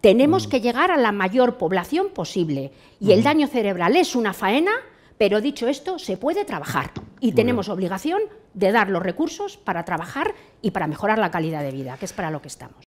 Tenemos mm. que llegar a la mayor población posible. Y el mm. daño cerebral es una faena, pero dicho esto, se puede trabajar. Y tenemos obligación de dar los recursos para trabajar y para mejorar la calidad de vida, que es para lo que estamos.